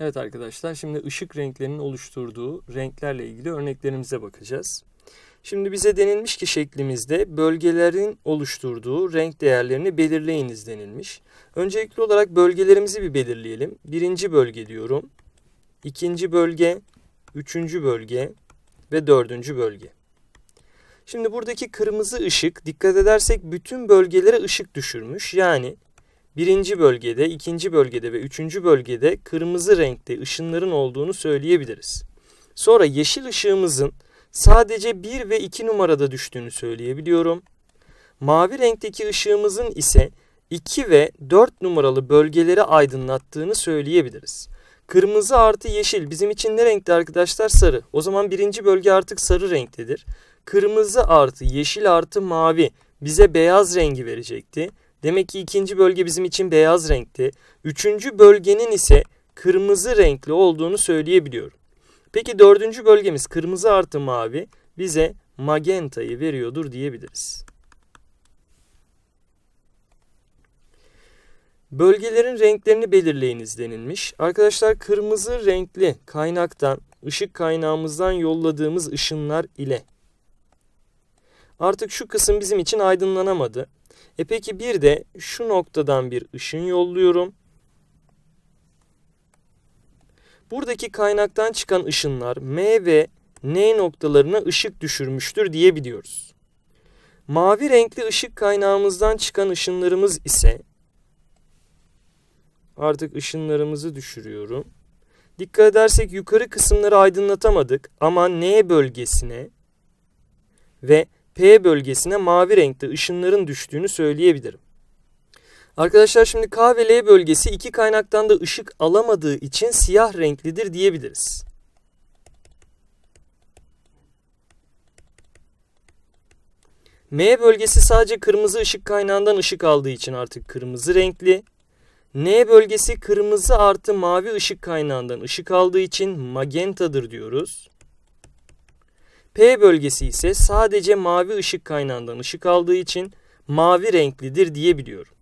Evet arkadaşlar şimdi ışık renklerinin oluşturduğu renklerle ilgili örneklerimize bakacağız. Şimdi bize denilmiş ki şeklimizde bölgelerin oluşturduğu renk değerlerini belirleyiniz denilmiş. Öncelikli olarak bölgelerimizi bir belirleyelim. Birinci bölge diyorum. ikinci bölge, üçüncü bölge ve dördüncü bölge. Şimdi buradaki kırmızı ışık dikkat edersek bütün bölgelere ışık düşürmüş. Yani birinci bölgede, ikinci bölgede ve üçüncü bölgede kırmızı renkte ışınların olduğunu söyleyebiliriz. Sonra yeşil ışığımızın sadece 1 ve 2 numarada düştüğünü söyleyebiliyorum. Mavi renkteki ışığımızın ise 2 ve 4 numaralı bölgeleri aydınlattığını söyleyebiliriz. Kırmızı artı yeşil bizim için ne renkte arkadaşlar? Sarı. O zaman birinci bölge artık sarı renktedir. Kırmızı artı yeşil artı mavi bize beyaz rengi verecekti. Demek ki ikinci bölge bizim için beyaz renkli. Üçüncü bölgenin ise kırmızı renkli olduğunu söyleyebiliyorum. Peki dördüncü bölgemiz kırmızı artı mavi bize magentayı veriyordur diyebiliriz. Bölgelerin renklerini belirleyiniz denilmiş. Arkadaşlar kırmızı renkli kaynaktan, ışık kaynağımızdan yolladığımız ışınlar ile. Artık şu kısım bizim için aydınlanamadı. E peki bir de şu noktadan bir ışın yolluyorum. Buradaki kaynaktan çıkan ışınlar M ve N noktalarına ışık düşürmüştür diyebiliyoruz. Mavi renkli ışık kaynağımızdan çıkan ışınlarımız ise artık ışınlarımızı düşürüyorum. Dikkat edersek yukarı kısımları aydınlatamadık ama N bölgesine ve P bölgesine mavi renkte ışınların düştüğünü söyleyebilirim. Arkadaşlar şimdi K ve L bölgesi iki kaynaktan da ışık alamadığı için siyah renklidir diyebiliriz. M bölgesi sadece kırmızı ışık kaynağından ışık aldığı için artık kırmızı renkli. N bölgesi kırmızı artı mavi ışık kaynağından ışık aldığı için magentadır diyoruz. P bölgesi ise sadece mavi ışık kaynağından ışık aldığı için mavi renklidir diyebiliyorum.